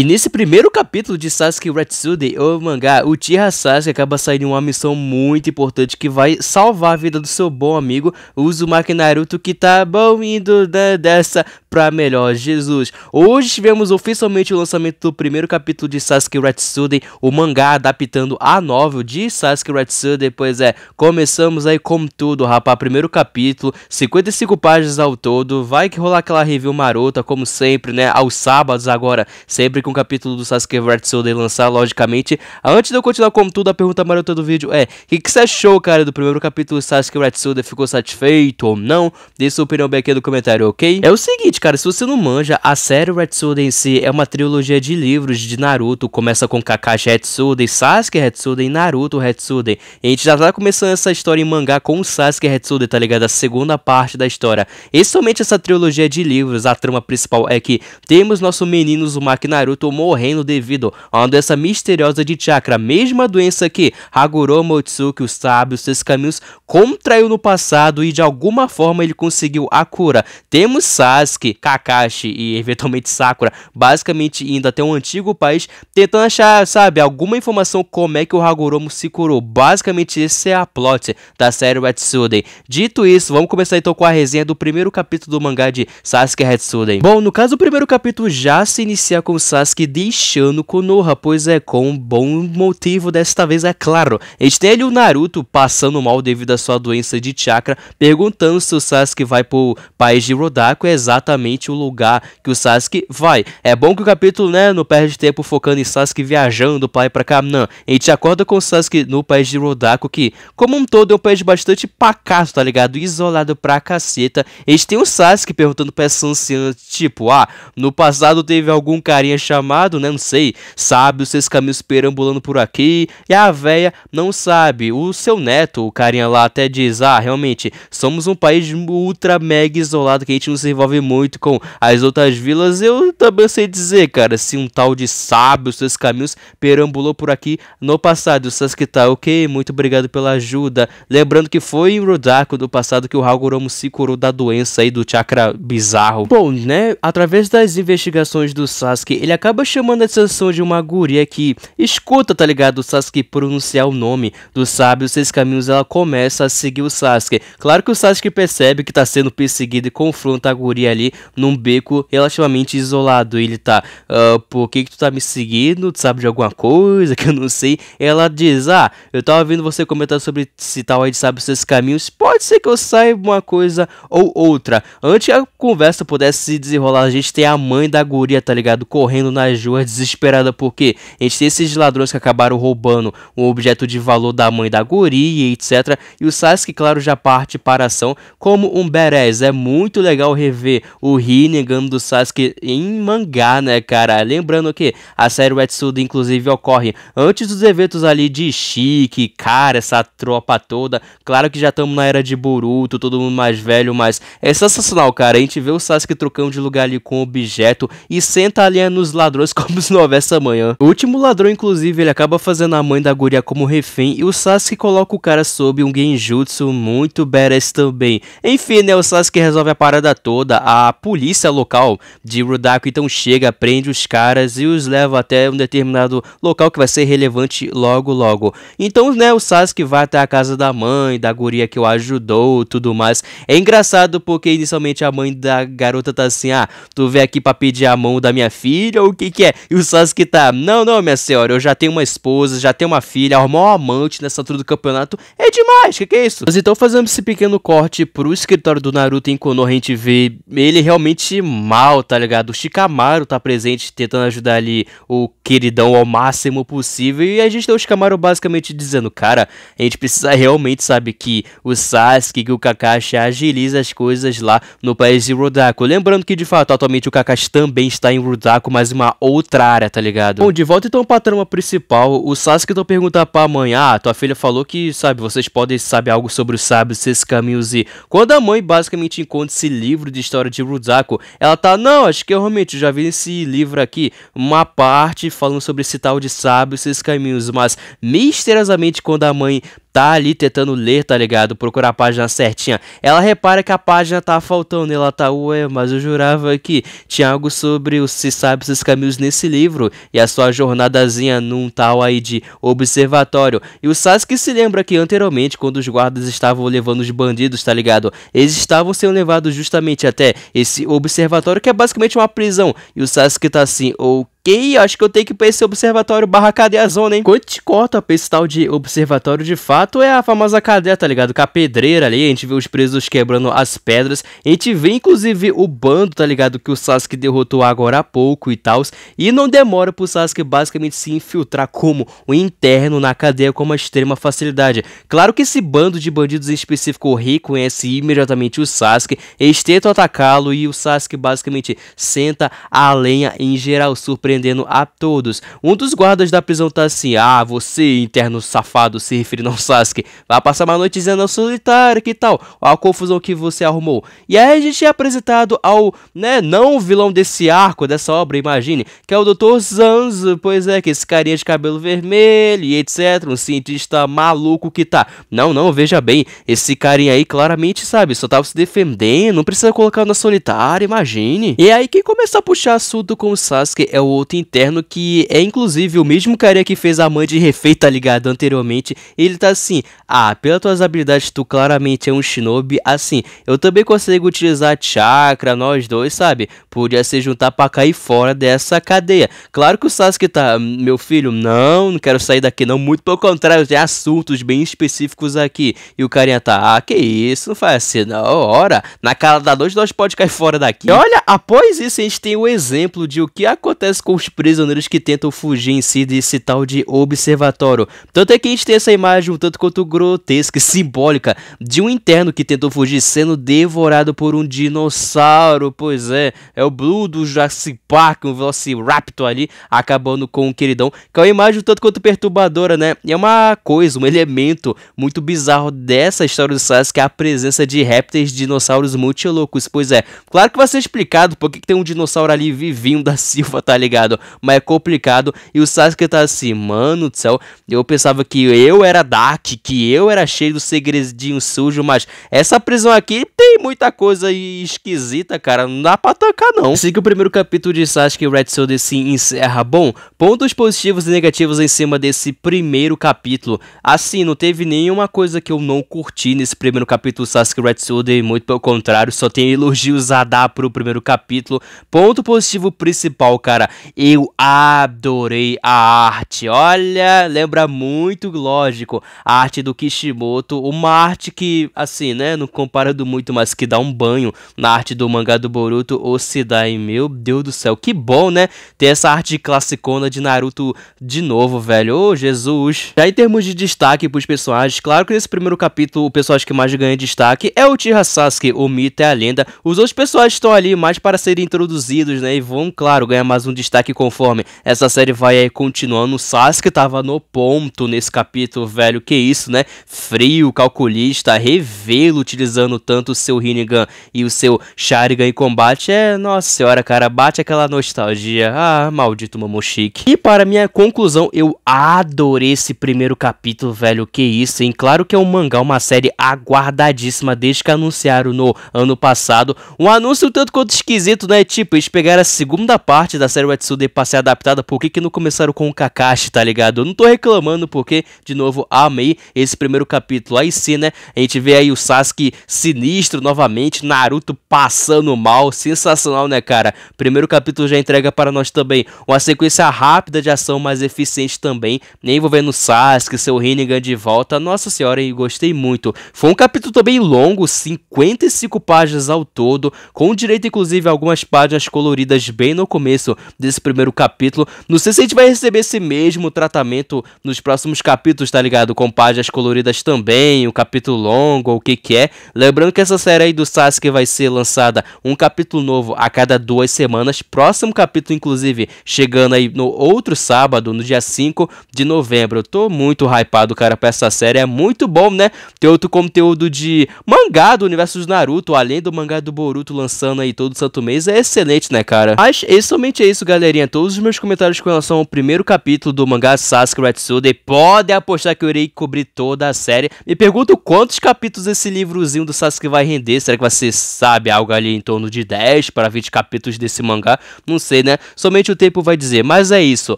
E nesse primeiro capítulo de Sasuke Retsude, o mangá, o Tira Sasuke acaba saindo em uma missão muito importante que vai salvar a vida do seu bom amigo Uzumaki Naruto, que tá bom indo dessa pra melhor, Jesus. Hoje tivemos oficialmente o lançamento do primeiro capítulo de Sasuke Retsude, o mangá adaptando a novel de Sasuke Retsude, pois é, começamos aí como tudo, rapaz, primeiro capítulo, 55 páginas ao todo, vai que rolar aquela review marota, como sempre, né, aos sábados agora, sempre com com o capítulo do Sasuke Red Soden lançar, logicamente. Ah, antes de eu continuar como tudo, a pergunta marota do vídeo é: o que, que você achou, cara, do primeiro capítulo do Sasuke Red Soden? Ficou satisfeito ou não? Deixa sua opinião bem aqui no comentário, ok? É o seguinte, cara, se você não manja, a série Red Soden em si é uma trilogia de livros de Naruto. Começa com Kakashi Hetsuden, Sasuke Hetsuden e Naruto Hetsuden. E a gente já tá começando essa história em mangá com o Sasuke Hetsuden, tá ligado? A segunda parte da história. E somente essa trilogia de livros, a trama principal é que temos nosso menino Zumaki Naruto tô morrendo devido a uma doença misteriosa de chakra, mesma doença que Haguro Motsuki, o sábio, seus caminhos, contraiu no passado e de alguma forma ele conseguiu a cura. Temos Sasuke, Kakashi e eventualmente Sakura, basicamente indo até um antigo país tentando achar, sabe, alguma informação como é que o Hagoromo se curou. Basicamente esse é a plot da série Retsuden. Dito isso, vamos começar então com a resenha do primeiro capítulo do mangá de Sasuke Retsuden. Bom, no caso o primeiro capítulo já se inicia com Sasuke Sasuke deixando Konoha, pois é com um bom motivo desta vez, é claro. tem ali o Naruto passando mal devido à sua doença de chakra, perguntando se o Sasuke vai pro país de Rodako, é exatamente o lugar que o Sasuke vai. É bom que o capítulo, né, não perde tempo focando em Sasuke viajando para ir pra cá, não. A gente acorda com o Sasuke no país de Rodako, que como um todo é um país bastante pacato, tá ligado? Isolado pra caceta. A gente tem o Sasuke perguntando pra essa anciã, tipo, ah, no passado teve algum carinha chamado, né? Não sei, sabe os seus caminhos perambulando por aqui. E a véia não sabe. O seu neto, o carinha lá, até diz: Ah, realmente, somos um país ultra mega isolado que a gente não se envolve muito com as outras vilas. Eu também sei dizer, cara, se um tal de sábios os seus caminhos perambulou por aqui no passado. O Sasuke tá ok, muito obrigado pela ajuda. Lembrando que foi em Rodako do passado que o Hagoromo se curou da doença aí do chakra bizarro. Bom, né? Através das investigações do Sasuke, ele acaba chamando a atenção de uma guria que escuta, tá ligado? O Sasuke pronunciar o nome do sábio Seis Caminhos, ela começa a seguir o Sasuke. Claro que o Sasuke percebe que tá sendo perseguido e confronta a guria ali num beco relativamente isolado. Ele tá, uh, por que que tu tá me seguindo? Tu sabe de alguma coisa que eu não sei? Ela diz, ah, eu tava vendo você comentar sobre se tal aí de sábio Seis Caminhos. Pode ser que eu saiba uma coisa ou outra. Antes a conversa pudesse se desenrolar, a gente tem a mãe da guria, tá ligado? Correndo andando nas ruas desesperada porque entre esses ladrões que acabaram roubando um objeto de valor da mãe da guria, etc. E o Sasuke, claro, já parte para a ação como um badass. É muito legal rever o Rinnegan do Sasuke em mangá, né, cara? Lembrando que a série Wetsuda, inclusive, ocorre antes dos eventos ali de Chique, cara, essa tropa toda. Claro que já estamos na era de Boruto, todo mundo mais velho, mas é sensacional, cara. A gente vê o Sasuke trocando de lugar ali com o objeto e senta ali nos ladrões como se não houvesse amanhã. O último ladrão, inclusive, ele acaba fazendo a mãe da guria como refém e o Sasuke coloca o cara sob um genjutsu muito badass também. Enfim, né, o Sasuke resolve a parada toda, a polícia local de Rudaku então chega, prende os caras e os leva até um determinado local que vai ser relevante logo logo. Então, né, o Sasuke vai até a casa da mãe, da guria que o ajudou, tudo mais. É engraçado porque inicialmente a mãe da garota tá assim: "Ah, tu vem aqui para pedir a mão da minha filha o que que é. E o Sasuke tá, não, não, minha senhora, eu já tenho uma esposa, já tenho uma filha, arrumar um amante nessa altura do campeonato é demais, que que é isso? Mas então fazendo esse pequeno corte pro escritório do Naruto em Konoha, a gente vê ele realmente mal, tá ligado? O Shikamaru tá presente tentando ajudar ali o queridão ao máximo possível e a gente tem o Shikamaru basicamente dizendo, cara, a gente precisa realmente, sabe, que o Sasuke, que o Kakashi agiliza as coisas lá no país de Rodako Lembrando que de fato atualmente o Kakashi também está em Rodako mas uma outra área, tá ligado? Bom, de volta então pra trama principal, o Sasuke então pergunta pra mãe, ah, tua filha falou que, sabe, vocês podem saber algo sobre os sábios, esses caminhos e... Quando a mãe basicamente encontra esse livro de história de Ruzaku, ela tá, não, acho que eu realmente já vi nesse livro aqui uma parte falando sobre esse tal de sábios, esses caminhos, mas misteriosamente quando a mãe tá ali tentando ler, tá ligado? Procurar a página certinha. Ela repara que a página tá faltando. Né? Ela tá, ué, mas eu jurava que tinha algo sobre os se sabe esses caminhos nesse livro e a sua jornadazinha num tal aí de observatório. E o Sasuke se lembra que anteriormente, quando os guardas estavam levando os bandidos, tá ligado? Eles estavam sendo levados justamente até esse observatório, que é basicamente uma prisão. E o Sasuke tá assim, ok Ok, acho que eu tenho que ir pra esse observatório barra cadeia zona, hein? Quando te corta pra esse tal de observatório de fato, é a famosa cadeia, tá ligado? Com a pedreira ali, a gente vê os presos quebrando as pedras. A gente vê, inclusive, o bando, tá ligado? Que o Sasuke derrotou agora há pouco e tal. E não demora pro Sasuke basicamente se infiltrar como o interno na cadeia com uma extrema facilidade. Claro que esse bando de bandidos em específico reconhece imediatamente o Sasuke. Eles tentam atacá-lo e o Sasuke basicamente senta a lenha em geral, surpreendendo prendendo a todos. Um dos guardas da prisão tá assim, ah, você, interno safado, se referindo ao Sasuke, vai passar uma noite dizendo solitário, que tal? A confusão que você arrumou. E aí a gente é apresentado ao, né, não vilão desse arco, dessa obra, imagine, que é o Dr. Zanzo, pois é, que esse carinha de cabelo vermelho e etc, um cientista maluco que tá. Não, não, veja bem, esse carinha aí claramente, sabe, só tava se defendendo, não precisa colocar na solitária, imagine. E aí quem começa a puxar assunto com o Sasuke é o outro interno que é inclusive o mesmo cara que fez a mãe de refei, tá ligado? Anteriormente. Ele tá assim: Ah, pelas tuas habilidades, tu claramente é um shinobi. Assim, eu também consigo utilizar chakra, nós dois, sabe? Podia se juntar pra cair fora dessa cadeia. Claro que o Sasuke tá, meu filho, não, não quero sair daqui, não. Muito pelo contrário, tem assuntos bem específicos aqui. E o carinha tá: Ah, que isso, não faz assim, não. Ora, na cara da noite nós pode cair fora daqui. E olha, após isso a gente tem o exemplo de o que acontece com com os prisioneiros que tentam fugir em si desse tal de observatório. Tanto é que a gente tem essa imagem um tanto quanto grotesca e simbólica de um interno que tentou fugir sendo devorado por um dinossauro. Pois é, é o Blue do Jurassic Park, um Velociraptor ali, acabando com o queridão. Que é uma imagem um tanto quanto perturbadora, né? E é uma coisa, um elemento muito bizarro dessa história do que é a presença de répteis dinossauros multilocos. Pois é, claro que vai ser explicado por que tem um dinossauro ali vivinho da Silva, tá ligado? ligado? Mas é complicado. E o Sasuke tá assim, mano do céu. Eu pensava que eu era Dark, que eu era cheio do segredinho sujo, mas essa prisão aqui tem muita coisa esquisita, cara. Não dá pra tancar, não. Assim que o primeiro capítulo de Sasuke Red Sword se encerra, bom, pontos positivos e negativos em cima desse primeiro capítulo. Assim, não teve nenhuma coisa que eu não curti nesse primeiro capítulo Sasuke Red Sword, muito pelo contrário, só tem elogios a dar pro primeiro capítulo. Ponto positivo principal, cara, eu adorei a arte. Olha, lembra muito, lógico, a arte do Kishimoto. Uma arte que, assim, né, não comparando muito, mas que dá um banho na arte do mangá do Boruto Osidai. Meu Deus do céu, que bom, né? Ter essa arte classicona de Naruto de novo, velho. Ô, oh, Jesus. Já em termos de destaque pros personagens, claro que nesse primeiro capítulo o personagem que mais ganha destaque é o Tira Sasuke, o mito é a lenda. Os outros personagens estão ali mais para serem introduzidos, né? E vão, claro, ganhar mais um destaque Tá que conforme essa série vai continuando. O Sasuke tava no ponto nesse capítulo, velho. Que isso, né? Frio, calculista, revê-lo utilizando tanto o seu Rinnegan e o seu Sharingan em combate. É, nossa senhora, cara, bate aquela nostalgia. Ah, maldito Momoshiki. E para minha conclusão, eu adorei esse primeiro capítulo, velho. Que isso, hein? Claro que é um mangá, uma série aguardadíssima desde que anunciaram no ano passado. Um anúncio tanto quanto esquisito, né? Tipo, eles pegaram a segunda parte da série Wetsu de pra ser adaptada, por que, que não começaram com o Kakashi, tá ligado? Eu não tô reclamando porque, de novo, amei esse primeiro capítulo. Aí sim, né? A gente vê aí o Sasuke sinistro novamente, Naruto passando mal. Sensacional, né, cara? Primeiro capítulo já entrega para nós também uma sequência rápida de ação, mais eficiente também, né, envolvendo Sasuke, seu Rinnegan de volta. Nossa senhora, e gostei muito. Foi um capítulo também longo, 55 páginas ao todo, com direito, inclusive, a algumas páginas coloridas bem no começo de desse primeiro capítulo. Não sei se a gente vai receber esse mesmo tratamento nos próximos capítulos, tá ligado? Com páginas coloridas também, o um capítulo longo, ou o que que é. Lembrando que essa série aí do Sasuke vai ser lançada um capítulo novo a cada duas semanas. Próximo capítulo, inclusive, chegando aí no outro sábado, no dia 5 de novembro. Eu tô muito hypado, cara, pra essa série. É muito bom, né? Ter outro conteúdo de mangá do universo do Naruto, além do mangá do Boruto lançando aí todo santo mês. É excelente, né, cara? Mas, é somente é isso, galera galerinha, todos os meus comentários com relação ao primeiro capítulo do mangá Sasuke Retsude, pode apostar que eu irei cobrir toda a série. Me pergunto quantos capítulos esse livrozinho do Sasuke vai render, será que você sabe algo ali em torno de 10 para 20 capítulos desse mangá? Não sei, né? Somente o tempo vai dizer, mas é isso.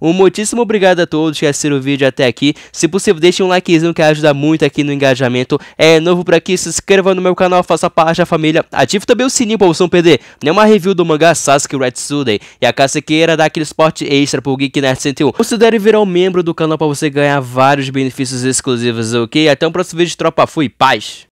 Um muitíssimo obrigado a todos que assistiram o vídeo até aqui. Se possível, deixe um likezinho que ajuda muito aqui no engajamento. É novo por aqui, se inscreva no meu canal, faça parte da família. Ative também o sininho para você não perder nenhuma review do mangá Sasuke Retsude e a Kaseki queira dar aquele esporte extra pro Geek Nerd 101, considere virar um membro do canal para você ganhar vários benefícios exclusivos, ok? Até o próximo vídeo, tropa. Fui, paz!